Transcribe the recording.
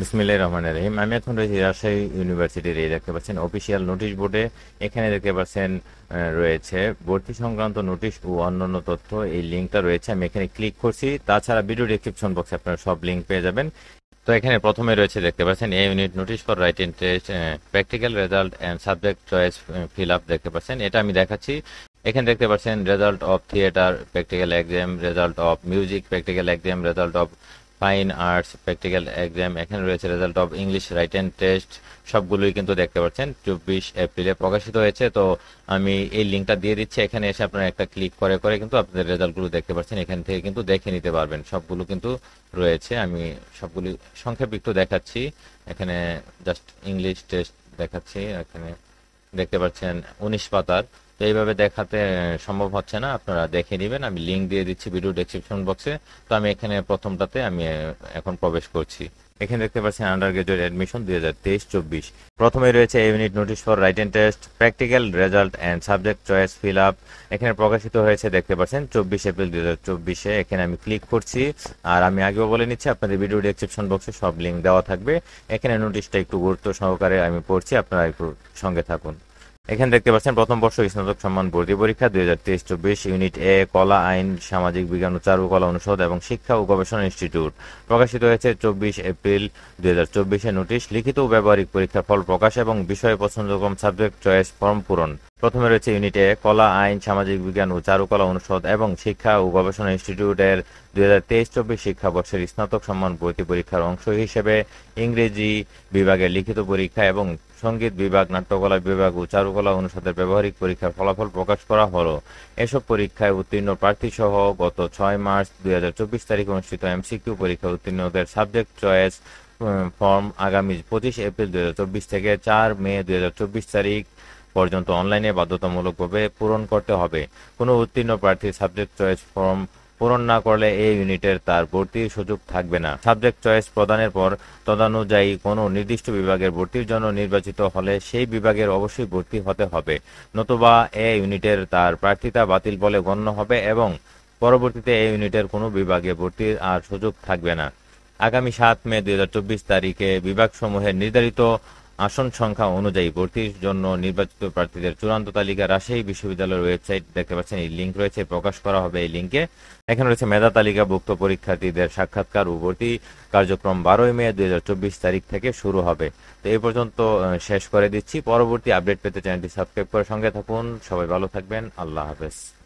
বিসমিল্লাহির রহমানির রহিম আমি এখন রয়েছি রাজশাহী ইউনিভার্সিটির এই দেখতে পাচ্ছেন অফিসিয়াল নোটিশ বোর্ডে এখানে দেখতে পাচ্ছেন রয়েছে ভর্তি সংক্রান্ত নোটিশ ও অন্যান্য তথ্য এই লিঙ্কটা রয়েছে আমি এখানে ক্লিক করছি তাছাড়া ভিডিও ডিসক্রিপশন বক্সে আপনারা সব লিঙ্ক পেয়ে যাবেন তো এখানে প্রথমে রয়েছে দেখতে পাচ্ছেন এ unit notice for write test practical result and subject choice fill up দেখতে পাচ্ছেন এটা আমি দেখাচ্ছি এখানে দেখতে পাচ্ছেন result of theatre practical exam result of music practical exam result of fine arts practical exam এখানে রয়েছে result of English write and test সবগুলোই কিন্তু দেখতে পাচ্ছেন চব্বিশ এপ্রিলে প্রকাশিত হয়েছে তো আমি এই লিঙ্কটা দিয়ে দিচ্ছি এখানে এসে আপনারা একটা ক্লিক করে করে কিন্তু আপনাদের রেজাল্টগুলো দেখতে পাচ্ছেন এখান থেকে কিন্তু দেখে নিতে পারবেন সবগুলো কিন্তু রয়েছে আমি সবগুলি সংক্ষেপ একটু দেখাচ্ছি এখানে জাস্ট ইংলিশ টেস্ট দেখাচ্ছি এখানে দেখতে পাচ্ছেন উনিশ পাতার তো এইভাবে দেখাতে সম্ভব হচ্ছে না আপনারা দেখে নেবেন আমি লিঙ্ক দিয়ে দিচ্ছি ভিডিও ডেসক্রিপশন বক্সে তো আমি এখানে প্রথমটাতে আমি এখন প্রবেশ করছি এখানে দেখতে পাচ্ছেন আন্ডার গ্রাজুয়েট অ্যাডমিশন দুই হাজার তেইশ চব্বিশ প্রথমে রয়েছে unit notice for writing test practical result and subject choice fill up এখানে প্রকাশিত হয়েছে দেখতে পাচ্ছেন চব্বিশ এপ্রিল দুই হাজার চব্বিশে এখানে আমি ক্লিক করছি আর আমি আগেও বলে নিচ্ছি আপনাদের ভিডিও ডিসক্রিপশন বক্সে সব লিঙ্ক দেওয়া থাকবে এখানে নোটিশটা একটু গুরুত্ব সহকারে আমি পড়ছি আপনারা একটু সঙ্গে থাকুন এখানে দেখতে পাচ্ছেন প্রথম বর্ষ স্নাতক সম্মান ভর্তি পরীক্ষা দুই হাজার তেইশ চব্বিশ ইউনিট এ কলা আইন সামাজিক বিজ্ঞান ও চারুকলা অনুষদ এবং শিক্ষা ও গবেষণা ইনস্টিটিউট প্রকাশিত হয়েছে চব্বিশ এপ্রিল দুই হাজার চব্বিশে নোটিশ লিখিত ও ব্যবহারিক পরীক্ষার ফল প্রকাশ এবং বিষয় পছন্দক্রম সাবজেক্ট চয়েস ফর্ম পূরণ প্রথমে রয়েছে ইউনিটে কলা আইন সামাজিক বিজ্ঞান ও চারুকলা অনুষদ এবং শিক্ষা ও গবেষণা ইনস্টিটিউটের দুই হাজার তেইশ চব্বিশ শিক্ষাবর্ষের স্নাতক সম্মান ভর্তি পরীক্ষার অংশ হিসেবে ইংরেজি বিভাগের লিখিত পরীক্ষা এবং সঙ্গীত বিভাগ নাট্যকলা বিভাগ ও চারুকলা অনুষদের ব্যবহারিক পরীক্ষার ফলাফল প্রকাশ করা হলো এসব পরীক্ষায় উত্তীর্ণ প্রার্থী সহ গত ছয় মার্চ দুই তারিখে অনুষ্ঠিত এমসিকিউ পরীক্ষা উত্তীর্ণদের সাবজেক্ট চয়েস ফর্ম আগামী পঁচিশ এপ্রিল দুই থেকে চার মে দুই তারিখ পর্যন্ত অনলাইনে বাধ্যতামূলকভাবে পূরণ করতে হবে কোনো উত্তীর্ণ প্রার্থীর সাবজেক্ট চয়েস ফর্ম পূরণ না করলে এই ইউনিটের তার ভর্তির সুযোগ থাকবে না সাবজেক্ট চয়েস প্রদানের পর তদানুযায়ী কোনো নির্দিষ্ট বিভাগের ভর্তির জন্য নির্বাচিত হলে সেই বিভাগের অবশ্যই ভর্তি হতে হবে নতুবা এ ইউনিটের তার প্রার্থিতা বাতিল বলে গণ্য হবে এবং পরবর্তীতে এই ইউনিটের কোনো বিভাগে ভর্তির আর সুযোগ থাকবে না আগামী সাত মে দুই তারিখে বিভাগসমূহের নির্ধারিত আসন সংখ্যা অনুযায়ী ভর্তির জন্য নির্বাচিত প্রার্থীদের চূড়ান্ত তালিকা রাজশাহী বিশ্ববিদ্যালয়ের ওয়েবসাইট দেখতে পাচ্ছেন এই লিঙ্ক রয়েছে প্রকাশ করা হবে এই লিঙ্কে এখানে রয়েছে মেধা তালিকাভুক্ত পরীক্ষার্থীদের সাক্ষাৎকার ও ভর্তি কার্যক্রম বারোই মে দুই তারিখ থেকে শুরু হবে তো এই পর্যন্ত শেষ করে দিচ্ছি পরবর্তী আপডেট পেতে চ্যানেলটি সাবস্ক্রাইব করে সঙ্গে থাকুন সবাই ভালো থাকবেন আল্লাহ হাফেজ